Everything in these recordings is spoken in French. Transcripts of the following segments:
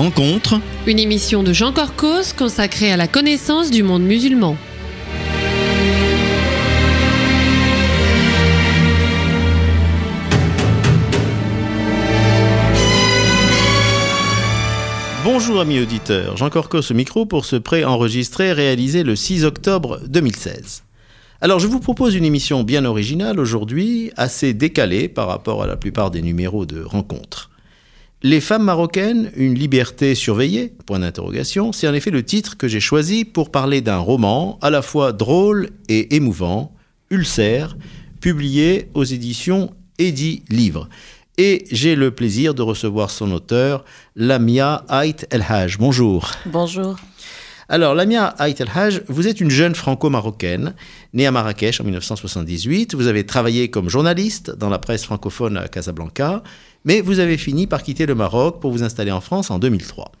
Rencontre. Une émission de Jean Corcos consacrée à la connaissance du monde musulman. Bonjour amis auditeurs, Jean Corcos au micro pour ce pré enregistré réalisé le 6 octobre 2016. Alors je vous propose une émission bien originale aujourd'hui, assez décalée par rapport à la plupart des numéros de rencontres. Les femmes marocaines, une liberté surveillée Point d'interrogation. C'est en effet le titre que j'ai choisi pour parler d'un roman à la fois drôle et émouvant, Ulcère, publié aux éditions Eddy Livre. Et j'ai le plaisir de recevoir son auteur, Lamia Ait El Bonjour. Bonjour. Alors, Lamia Ait El vous êtes une jeune franco-marocaine, née à Marrakech en 1978. Vous avez travaillé comme journaliste dans la presse francophone à Casablanca mais vous avez fini par quitter le Maroc pour vous installer en France en 2003.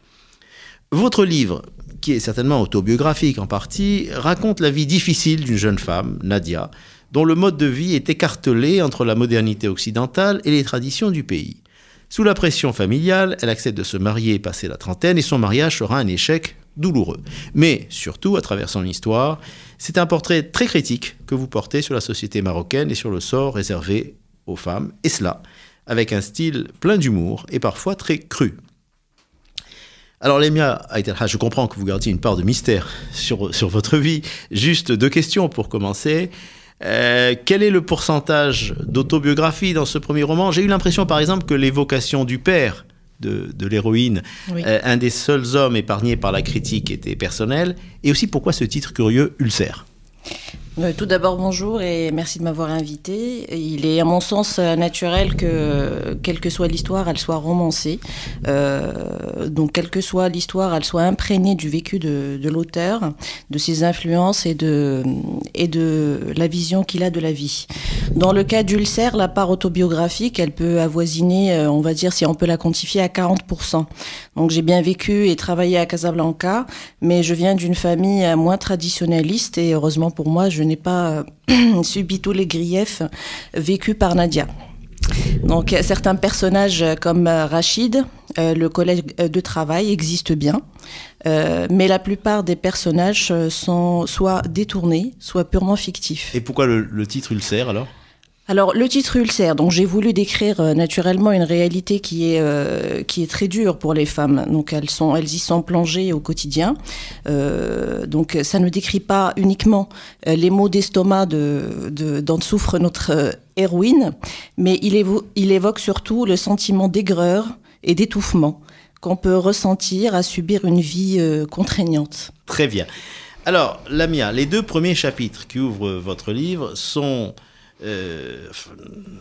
Votre livre, qui est certainement autobiographique en partie, raconte la vie difficile d'une jeune femme, Nadia, dont le mode de vie est écartelé entre la modernité occidentale et les traditions du pays. Sous la pression familiale, elle accepte de se marier et passer la trentaine, et son mariage sera un échec douloureux. Mais surtout, à travers son histoire, c'est un portrait très critique que vous portez sur la société marocaine et sur le sort réservé aux femmes, et cela avec un style plein d'humour et parfois très cru. Alors Lemia je comprends que vous gardiez une part de mystère sur, sur votre vie. Juste deux questions pour commencer. Euh, quel est le pourcentage d'autobiographie dans ce premier roman J'ai eu l'impression, par exemple, que l'évocation du père de, l'héroïne, euh, un des seuls hommes épargnés par la critique, était personnelle. Et aussi, pourquoi ce titre curieux, Ulcère euh, tout d'abord, bonjour et merci de m'avoir invité. Il est à mon sens naturel que, quelle que soit l'histoire, elle soit romancée. Euh, donc, quelle que soit l'histoire, elle soit imprégnée du vécu de, l'auteur, de ses influences et de, et de la vision qu'il a de la vie. Dans le cas d'Ulcer, la part autobiographique, elle peut avoisiner, euh, on va dire, si on peut la quantifier, à 40%. Donc, j'ai bien vécu et travaillé à Casablanca, mais je viens d'une famille moins traditionnaliste et heureusement pour moi, je n'est pas euh, subi tous les griefs vécus par Nadia. Donc certains personnages comme euh, Rachid, euh, le collègue de travail existent bien, mais la plupart des personnages sont soit détournés, soit purement fictifs. Et pourquoi le, titre il sert alors alors le titre ulcère, donc j'ai voulu décrire euh, naturellement une réalité qui est, euh, qui est très dure pour les femmes. Donc elles, sont, elles y sont plongées au quotidien. Euh, donc ça ne décrit pas uniquement les maux d'estomac de, dont souffre notre héroïne, mais il, il évoque surtout le sentiment d'aigreur et d'étouffement qu'on peut ressentir à subir une vie contraignante. Très bien. Alors, Lamia, les deux premiers chapitres qui ouvrent votre livre sont euh,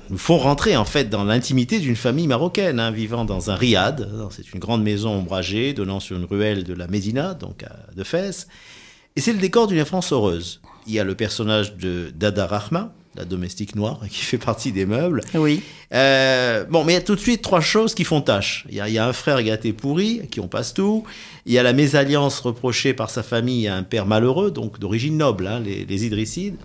nous font rentrer en fait dans l'intimité d'une famille marocaine hein, vivant dans un riad. C'est une grande maison ombragée donnant sur une ruelle de la Médina, donc à, de Fès. Et c'est le décor d'une enfance heureuse. Il y a le personnage de Dada Rahma, la domestique noire, qui fait partie des meubles. Oui. Euh, bon, mais il y a tout de suite trois choses qui font tâche. Il y, a, un frère gâté pourri, qui en passe tout. Il y a la mésalliance reprochée par sa famille à un père malheureux, donc d'origine noble, hein, les, les Idrissides.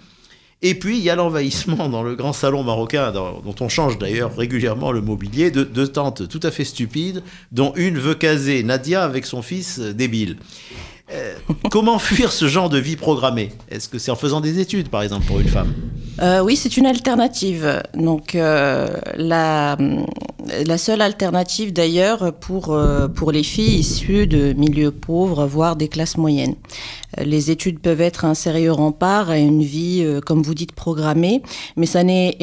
Et puis, il y a l'envahissement dans le grand salon marocain, dont on change d'ailleurs régulièrement le mobilier, de, tantes tout à fait stupides, dont une veut caser Nadia avec son fils euh, débile. Euh, comment fuir ce genre de vie programmée Est-ce que c'est en faisant des études, par exemple, pour une femme euh, Oui, c'est une alternative. Donc, la, la seule alternative d'ailleurs pour, euh, pour les filles issues de milieux pauvres, voire des classes moyennes. Euh, les études peuvent être un sérieux rempart à une vie, euh, comme vous dites, programmée, mais ça n'est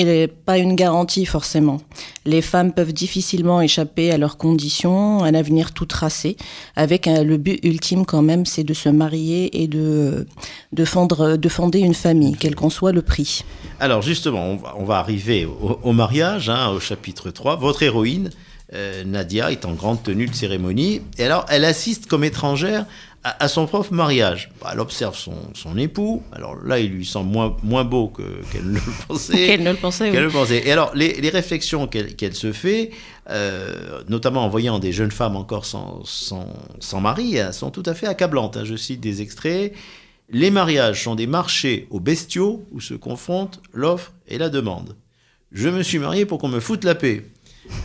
pas une garantie forcément. Les femmes peuvent difficilement échapper à leurs conditions, un avenir tout tracé, avec le but ultime quand même, c'est de se marier et de, de, fonder une famille, quel qu'en soit le prix. Alors justement, on va, arriver au, mariage, hein, au chapitre 3. Votre héroïne, euh, Nadia est en grande tenue de cérémonie. Et alors, elle assiste comme étrangère à, son propre mariage. Bah, elle observe son, époux. Alors là, il lui semble moins, moins beau qu'elle ne le pensait. qu'elle ne le pensait, oui. le pensait. Et alors, les, réflexions qu'elle se fait, euh, notamment en voyant des jeunes femmes encore sans, sans, mari, sont tout à fait accablantes. Hein. Je cite des extraits. Les mariages sont des marchés aux bestiaux où se confrontent l'offre et la demande. Je me suis marié pour qu'on me foute la paix.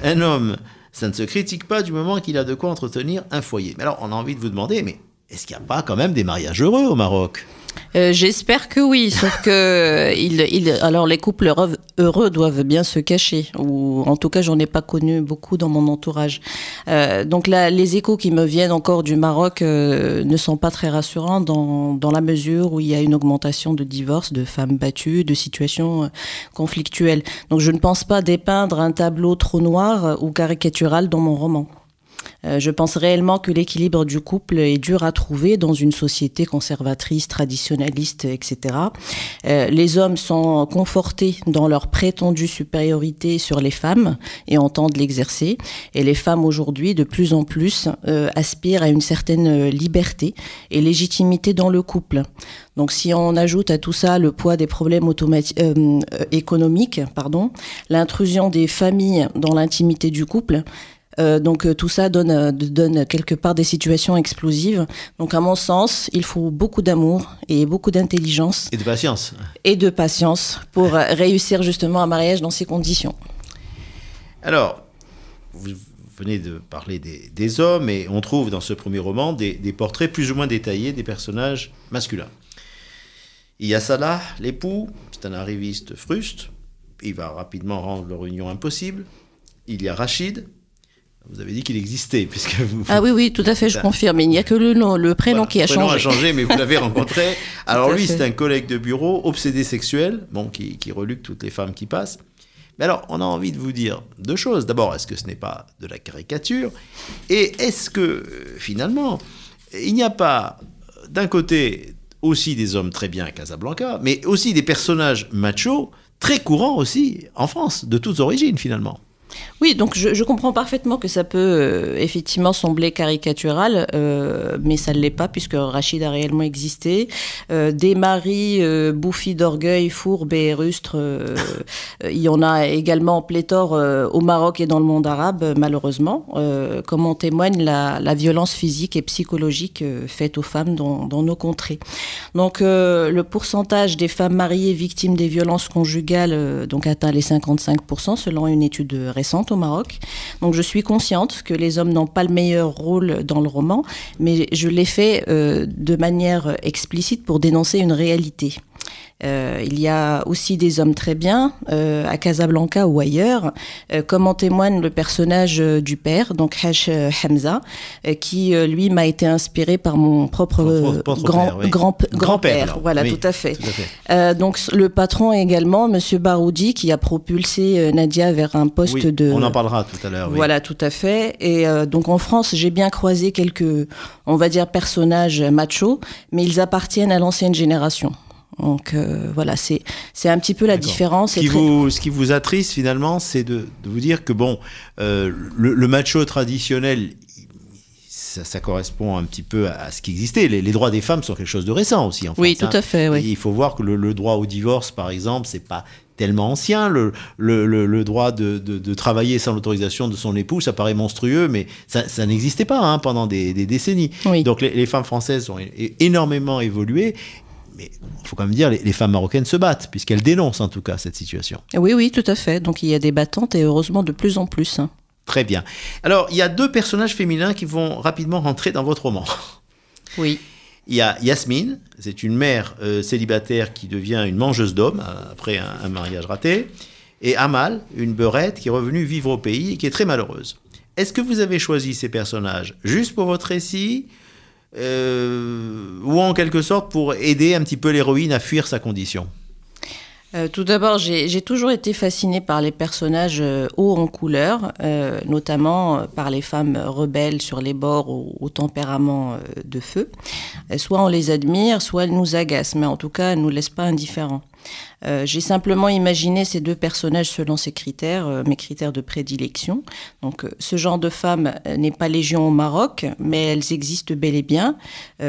Un homme, ça ne se critique pas du moment qu'il a de quoi entretenir un foyer. Mais alors, on a envie de vous demander, mais est-ce qu'il n'y a pas quand même des mariages heureux au Maroc euh, j'espère que oui, sauf que euh, il, alors les couples heureux doivent bien se cacher, ou en tout cas j'en ai pas connu beaucoup dans mon entourage. Euh, donc là, les échos qui me viennent encore du Maroc ne sont pas très rassurants dans, dans, la mesure où il y a une augmentation de divorces, de femmes battues, de situations conflictuelles. Donc je ne pense pas dépeindre un tableau trop noir ou caricatural dans mon roman. Euh, je pense réellement que l'équilibre du couple est dur à trouver dans une société conservatrice, traditionnaliste, etc. Euh, les hommes sont confortés dans leur prétendue supériorité sur les femmes et entendent l'exercer. Et les femmes aujourd'hui, de plus en plus, euh, aspirent à une certaine liberté et légitimité dans le couple. Donc si on ajoute à tout ça le poids des problèmes économiques, pardon, l'intrusion des familles dans l'intimité du couple, euh, donc euh, tout ça euh, donne, quelque part des situations explosives. Donc à mon sens, il faut beaucoup d'amour et beaucoup d'intelligence. Et de patience. Et de patience pour réussir justement un mariage dans ces conditions. Alors, vous venez de parler des, hommes et on trouve dans ce premier roman des, des portraits plus ou moins détaillés des personnages masculins. Il y a Salah, l'époux, c'est un arriviste fruste, il va rapidement rendre leur union impossible. Il y a Rachid, vous avez dit qu'il existait, puisque vous... Ah oui, oui, tout à fait, je confirme. Il n'y a que le nom, le prénom qui a changé. Le prénom a changé, mais vous l'avez rencontré. Alors lui, c'est un collègue de bureau, obsédé sexuel, bon, qui, qui reluque toutes les femmes qui passent. Mais alors, on a envie de vous dire deux choses. D'abord, est-ce que ce n'est pas de la caricature Et est-ce que, euh, finalement, il n'y a pas, d'un côté, aussi des hommes très bien à Casablanca, mais aussi des personnages machos très courants aussi en France, de toutes origines, finalement oui, donc je, comprends parfaitement que ça peut euh, effectivement sembler caricatural, euh, mais ça ne l'est pas puisque Rachid a réellement existé. Euh, des maris bouffis d'orgueil, fourbes et rustres, il y en a également en pléthore au Maroc et dans le monde arabe, malheureusement, comme en témoigne la, violence physique et psychologique faite aux femmes dans, dans nos contrées. Donc le pourcentage des femmes mariées victimes des violences conjugales donc atteint les 55% selon une étude récente au Maroc. Donc je suis consciente que les hommes n'ont pas le meilleur rôle dans le roman, mais je l'ai fait euh, de manière explicite pour dénoncer une réalité. Euh, il y a aussi des hommes très bien euh, à Casablanca ou ailleurs, euh, comme en témoigne le personnage du père, donc Hesh Hamza, qui lui m'a été inspiré par mon propre grand-père. Grand, grand père voilà, tout à fait. donc le patron également, Monsieur Baroudi, qui a propulsé Nadia vers un poste de... On en parlera tout à l'heure. Voilà, tout à fait. Et donc en France, j'ai bien croisé quelques, on va dire, personnages machos, mais ils appartiennent à l'ancienne génération. Donc euh, voilà, c'est un petit peu la différence. Ce qui, vous, ce qui vous attriste finalement, c'est de, vous dire que bon, euh, le, macho traditionnel, ça, correspond un petit peu à, ce qui existait. Les, droits des femmes sont quelque chose de récent aussi. En oui, tout hein. à fait. Il faut voir que le, droit au divorce, par exemple, c'est pas tellement ancien. Le, le, droit de, travailler sans l'autorisation de son époux, ça paraît monstrueux, mais ça, n'existait pas hein, pendant des, décennies. Donc les, les, femmes françaises ont énormément évolué mais il faut quand même dire, les, femmes marocaines se battent, puisqu'elles dénoncent en tout cas cette situation. Oui, oui, tout à fait. Donc il y a des battantes et heureusement de plus en plus. Hein. Très bien. Alors, il y a deux personnages féminins qui vont rapidement rentrer dans votre roman. Oui. Il y a Yasmine, c'est une mère euh, célibataire qui devient une mangeuse d'hommes euh, après un, un, mariage raté, et Amal, une beurette qui est revenue vivre au pays et qui est très malheureuse. Est-ce que vous avez choisi ces personnages juste pour votre récit euh, ou en quelque sorte pour aider un petit peu l'héroïne à fuir sa condition euh, tout d'abord, j'ai toujours été fascinée par les personnages euh, hauts en couleur, notamment par les femmes rebelles sur les bords au, au tempérament de feu. soit on les admire, soit elles nous agacent, mais en tout cas, elles ne nous laissent pas indifférents. Euh, j'ai simplement imaginé ces deux personnages selon ces critères, euh, mes critères de prédilection. Donc, euh, ce genre de femme n'est pas légion au Maroc, mais elles existent bel et bien,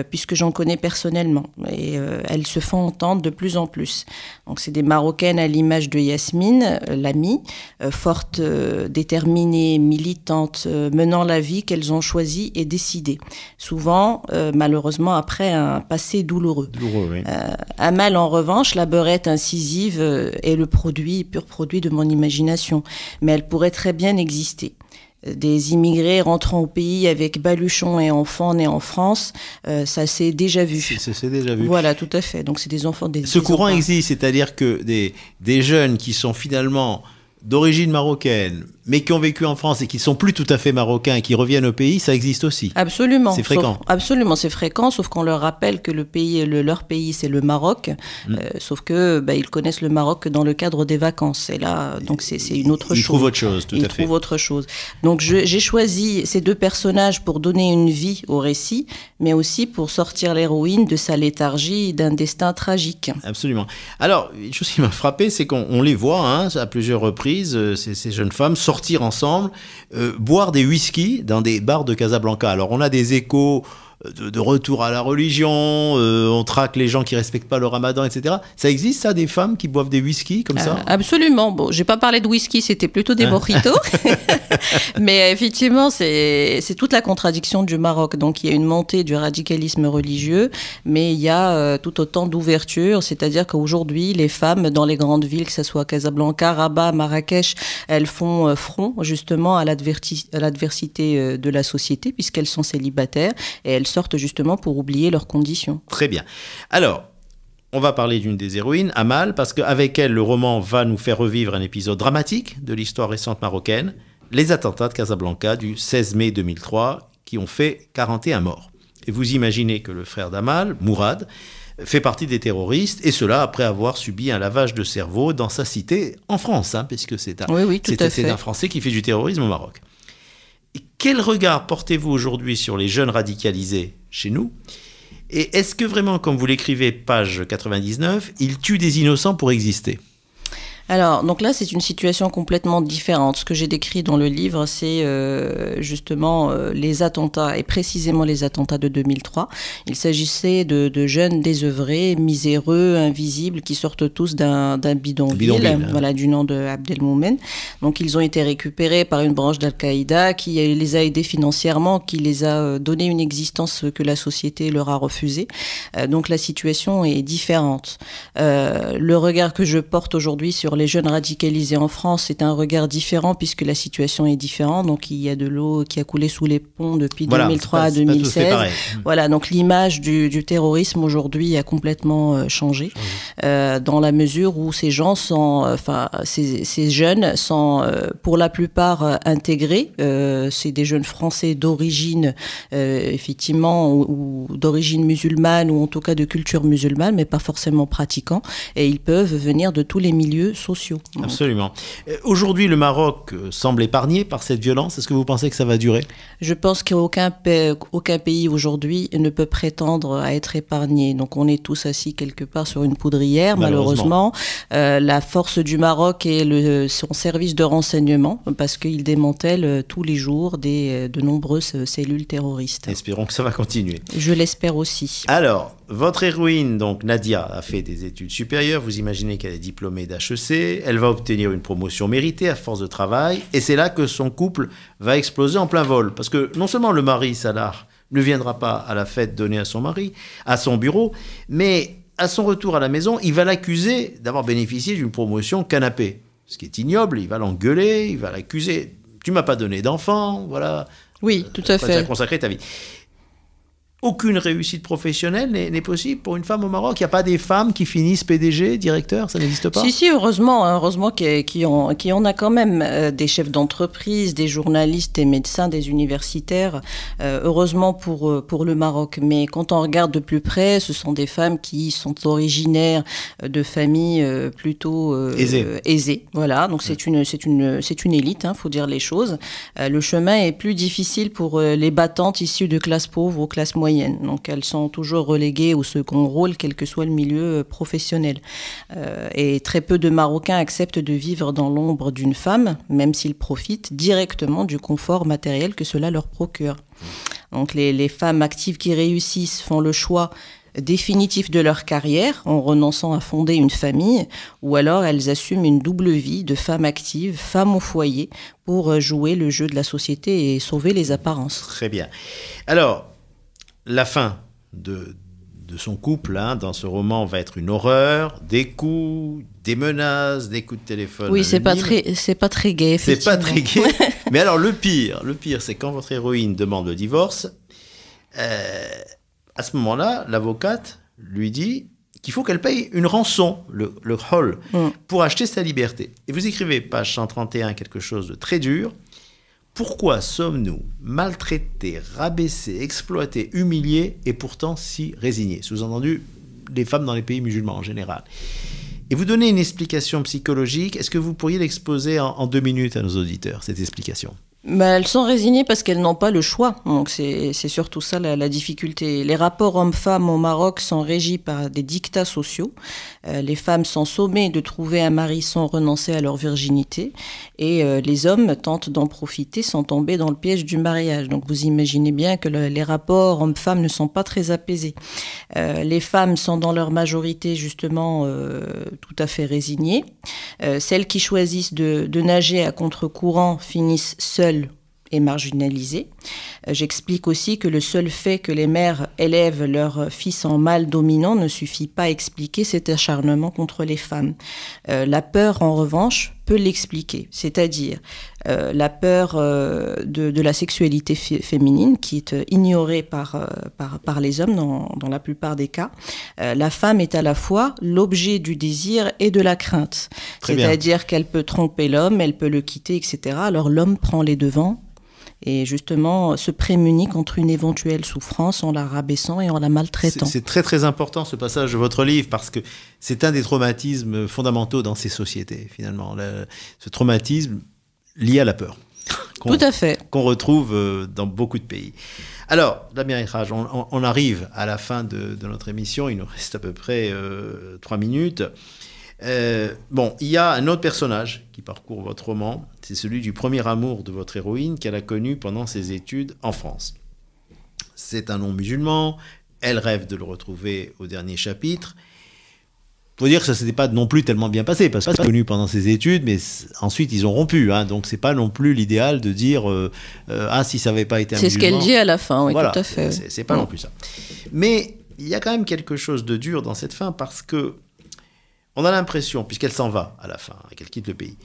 puisque j'en connais personnellement. Et elles se font entendre de plus en plus. Donc, c'est des Marocaines à l'image de Yasmine, l'amie, forte, déterminée, militante, menant la vie qu'elles ont choisie et décidée. Souvent, malheureusement, après un passé douloureux. Amal, en revanche, la beurette incisive euh, est le produit, pur produit de mon imagination, mais elle pourrait très bien exister euh, des immigrés rentrant au pays avec baluchons et enfants nés en France, euh, ça s'est déjà vu. Ça s'est déjà vu. Voilà, tout à fait. Donc c'est des enfants des. Ce courant existe, c'est-à-dire que des, des jeunes qui sont finalement d'origine marocaine, mais qui ont vécu en France et qui sont plus tout à fait marocains et qui reviennent au pays, ça existe aussi. Absolument. C'est fréquent. absolument, c'est fréquent, sauf qu'on leur rappelle que le pays, le, leur pays, c'est le Maroc, mm. euh, sauf que bah, ils connaissent le Maroc dans le cadre des vacances. Et là, donc c'est une autre chose. Ils trouvent autre chose, tout à fait. Ils trouvent autre chose. Donc j'ai choisi ces deux personnages pour donner une vie au récit, mais aussi pour sortir l'héroïne de sa léthargie, d'un destin tragique. Absolument. Alors, une chose qui m'a frappé, c'est qu'on les voit hein, à plusieurs reprises, euh, ces, jeunes femmes sortent sortir ensemble, euh, boire des whisky dans des bars de Casablanca. Alors on a des échos euh, de, retour à la religion, euh, on traque les gens qui respectent pas le ramadan, etc. Ça existe ça, des femmes qui boivent des whisky comme ça euh, Absolument. Bon, j'ai pas parlé de whisky, c'était plutôt des mojitos. Ah. Mais effectivement, c'est toute la contradiction du Maroc. Donc il y a une montée du radicalisme religieux, mais il y a tout autant d'ouverture. C'est-à-dire qu'aujourd'hui, les femmes dans les grandes villes, que ce soit Casablanca, Rabat, Marrakech, elles font front justement à l'adversité de la société puisqu'elles sont célibataires et elles sortent justement pour oublier leurs conditions. Très bien. Alors, on va parler d'une des héroïnes, Amal, parce qu'avec elle, le roman va nous faire revivre un épisode dramatique de l'histoire récente marocaine, les attentats de Casablanca du 16 mai 2003, qui ont fait 41 morts. Et vous imaginez que le frère d'Amal, Mourad, fait partie des terroristes, et cela après avoir subi un lavage de cerveau dans sa cité en France, hein, puisque c'est un Français qui fait du terrorisme au Maroc. Et quel regard portez-vous aujourd'hui sur les jeunes radicalisés chez nous Et est-ce que vraiment, comme vous l'écrivez, page 99, ils tuent des innocents pour exister alors, donc là, c'est une situation complètement différente. Ce que j'ai décrit dans le livre, c'est euh, justement euh, les attentats, et précisément les attentats de 2003. Il s'agissait de, jeunes désœuvrés, miséreux, invisibles, qui sortent tous d'un bidonville, bidonville hein. voilà, du nom de Abdelmoumen. Donc, ils ont été récupérés par une branche d'Al-Qaïda qui les a aidés financièrement, qui les a euh, donné une existence que la société leur a refusée. donc, la situation est différente. le regard que je porte aujourd'hui sur les jeunes radicalisés en France, c'est un regard différent puisque la situation est différente. Donc il y a de l'eau qui a coulé sous les ponts depuis 2003 à 2016. voilà, donc l'image du, terrorisme aujourd'hui a complètement euh, changé euh, dans la mesure où ces gens sont, euh, enfin ces, jeunes sont pour la plupart intégrés. c'est des jeunes français d'origine effectivement ou, ou d'origine musulmane ou en tout cas de culture musulmane, mais pas forcément pratiquants. Et ils peuvent venir de tous les milieux Absolument. Euh, aujourd'hui, le Maroc euh, semble épargné par cette violence. Est-ce que vous pensez que ça va durer Je pense qu'aucun pays, aucun pays aujourd'hui ne peut prétendre à être épargné. Donc on est tous assis quelque part sur une poudrière, malheureusement. Euh, la force du Maroc est son service de renseignement, parce qu'il démantèle tous les jours de nombreuses cellules terroristes. Espérons que ça va continuer. Je l'espère aussi. Alors, votre héroïne, donc Nadia, a fait des études supérieures. Vous imaginez qu'elle est diplômée d'HEC. Elle va obtenir une promotion méritée à force de travail. Et c'est là que son couple va exploser en plein vol. Parce que non seulement le mari, Salar, ne viendra pas à la fête donnée à son mari, à son bureau, mais à son retour à la maison, il va l'accuser d'avoir bénéficié d'une promotion canapé. Ce qui est ignoble. Il va l'engueuler, il va l'accuser. Tu m'as pas donné d'enfant, voilà. Oui, tout à fait. Tu as consacré ta vie aucune réussite professionnelle n'est possible pour une femme au Maroc. Il n'y a pas des femmes qui finissent PDG, directeur, ça n'existe pas. Si, si, heureusement, hein, heureusement qu'il y, en a quand même euh, des chefs d'entreprise, des journalistes, des médecins, des universitaires. Euh, heureusement pour, euh, pour le Maroc. Mais quand on regarde de plus près, ce sont des femmes qui sont originaires de familles plutôt aisées. Voilà, donc c'est une, une, une élite, il hein, faut dire les choses. le chemin est plus difficile pour les battantes issues de classes pauvres ou classes moyennes donc elles sont toujours reléguées au second rôle, quel que soit le milieu euh, professionnel. Euh, et très peu de Marocains acceptent de vivre dans l'ombre d'une femme, même s'ils profitent directement du confort matériel que cela leur procure. Donc les, femmes actives qui réussissent font le choix définitif de leur carrière en renonçant à fonder une famille, ou alors elles assument une double vie de femme active, femme au foyer, pour euh, jouer le jeu de la société et sauver les apparences. Très bien. Alors, la fin de, son couple hein, dans ce roman va être une horreur, des coups, des menaces, des coups de téléphone. Oui, c'est pas très, c'est pas très gay. C'est pas très gai. Mais alors le pire, le pire, c'est quand votre héroïne demande le divorce. Euh, à ce moment-là, l'avocate lui dit qu'il faut qu'elle paye une rançon, le, le hall, mm. pour acheter sa liberté. Et vous écrivez, page 131, quelque chose de très dur. Pourquoi sommes-nous maltraités, rabaissés, exploités, humiliés et pourtant si résignés Sous-entendu, les femmes dans les pays musulmans en général. Et vous donnez une explication psychologique. Est-ce que vous pourriez l'exposer en, en deux minutes à nos auditeurs, cette explication bah, elles sont résignées parce qu'elles n'ont pas le choix. Donc c'est surtout ça la, difficulté. Les rapports hommes-femmes au Maroc sont régis par des dictats sociaux. Euh, les femmes sont sommées de trouver un mari sans renoncer à leur virginité. Et euh, les hommes tentent d'en profiter sans tomber dans le piège du mariage. Donc vous imaginez bien que les rapports hommes-femmes ne sont pas très apaisés. Euh, les femmes sont dans leur majorité justement tout à fait résignées. celles qui choisissent de nager à contre-courant finissent seules et marginalisée. Euh, j'explique aussi que le seul fait que les mères élèvent leurs fils en mâle dominant ne suffit pas à expliquer cet acharnement contre les femmes. Euh, la peur, en revanche, peut l'expliquer, c'est-à-dire euh, la peur de, la sexualité féminine qui est ignorée par, par, les hommes dans, dans, la plupart des cas. la femme est à la fois l'objet du désir et de la crainte, c'est-à-dire qu'elle peut tromper l'homme, elle peut le quitter, etc. Alors l'homme prend les devants et justement se prémunit contre une éventuelle souffrance en la rabaissant et en la maltraitant. C'est très très important ce passage de votre livre parce que c'est un des traumatismes fondamentaux dans ces sociétés finalement, ce traumatisme lié à la peur. Tout à fait. Qu'on retrouve euh, dans beaucoup de pays. Alors, Damien Raj, on, on, arrive à la fin de, notre émission. Il nous reste à peu près euh, trois minutes. Euh, bon, il y a un autre personnage qui parcourt votre roman, c'est celui du premier amour de votre héroïne qu'elle a connu pendant ses études en France. C'est un non-musulman, elle rêve de le retrouver au dernier chapitre. Faut dire que ça s'était pas non plus tellement bien passé parce que connu pendant ses études, mais ensuite ils ont rompu. Hein, donc c'est pas non plus l'idéal de dire euh, euh, ah si ça n'avait pas été. C'est ce qu'elle dit à la fin, tout à fait. C'est pas non plus ça. Mais il y a quand même quelque chose de dur dans cette fin parce que on a l'impression, puisqu'elle s'en va à la fin, qu'elle quitte le pays,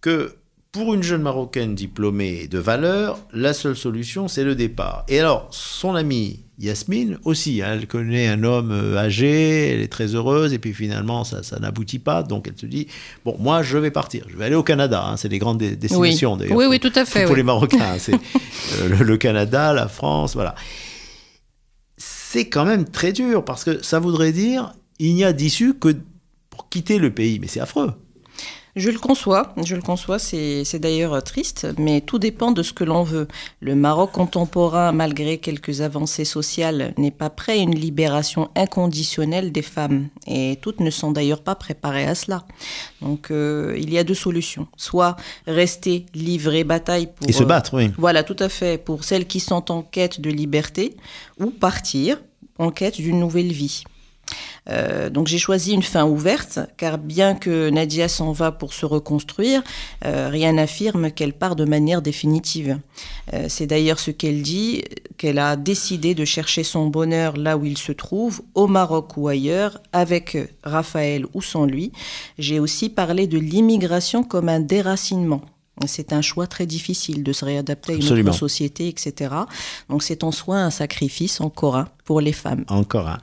que pour une jeune Marocaine diplômée de valeur, la seule solution, c'est le départ. Et alors, son amie Yasmine aussi, hein, elle connaît un homme euh, âgé, elle est très heureuse, et puis finalement, ça, n'aboutit pas. Donc, elle se dit, bon, moi, je vais partir, je vais aller au Canada. Hein, c'est les grandes destinations, oui. d'ailleurs. Oui, oui, tout à fait. Pour les Marocains, hein, c'est euh, le Canada, la France, voilà. C'est quand même très dur, parce que ça voudrait dire, il n'y a d'issue que quitter le pays. Mais c'est affreux. Je le conçois, je le conçois, c'est d'ailleurs euh, triste, mais tout dépend de ce que l'on veut. Le Maroc contemporain, malgré quelques avancées sociales, n'est pas prêt à une libération inconditionnelle des femmes, et toutes ne sont d'ailleurs pas préparées à cela. Donc euh, il y a deux solutions, soit rester livrer bataille pour... Et se euh, battre, oui. voilà, tout à fait, pour celles qui sont en quête de liberté, ou partir en quête d'une nouvelle vie. Euh, donc j'ai choisi une fin ouverte, car bien que Nadia s'en va pour se reconstruire, euh, rien n'affirme qu'elle part de manière définitive. Euh, c'est d'ailleurs ce qu'elle dit, qu'elle a décidé de chercher son bonheur là où il se trouve, au Maroc ou ailleurs, avec Raphaël ou sans lui. J'ai aussi parlé de l'immigration comme un déracinement. C'est un choix très difficile de se réadapter à une autre société, etc. Donc c'est en soi un sacrifice encore un hein, pour les femmes. Encore un. Hein.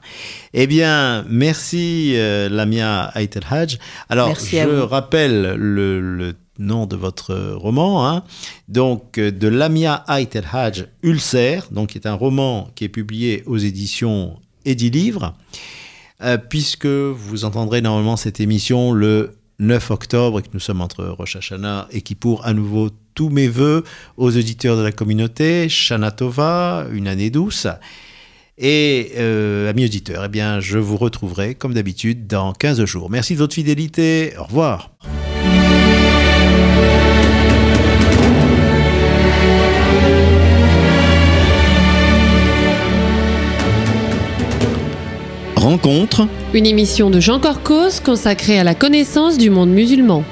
Eh bien, merci euh, Lamia Aitelhaj. Alors, je rappelle le, nom de votre roman. Hein. Donc, euh, de Lamia Aitelhaj, Ulcère, donc, qui est un roman qui est publié aux éditions Edilivre. Livres, euh, puisque vous entendrez normalement cette émission le 9 octobre et que nous sommes entre rochachana et et pour à nouveau tous mes voeux aux auditeurs de la communauté, Shana Tova, une année douce. Et euh, amis auditeurs, eh bien, je vous retrouverai comme d'habitude dans 15 jours. Merci de votre fidélité. Au revoir. Rencontre. Une émission de Jean Corcos consacrée à la connaissance du monde musulman.